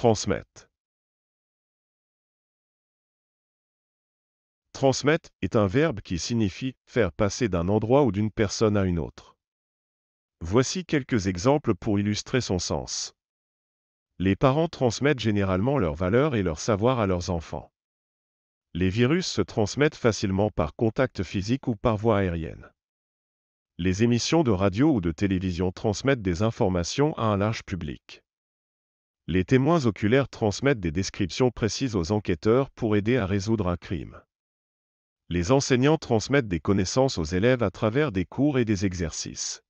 Transmettre. Transmettre est un verbe qui signifie faire passer d'un endroit ou d'une personne à une autre. Voici quelques exemples pour illustrer son sens. Les parents transmettent généralement leurs valeurs et leurs savoirs à leurs enfants. Les virus se transmettent facilement par contact physique ou par voie aérienne. Les émissions de radio ou de télévision transmettent des informations à un large public. Les témoins oculaires transmettent des descriptions précises aux enquêteurs pour aider à résoudre un crime. Les enseignants transmettent des connaissances aux élèves à travers des cours et des exercices.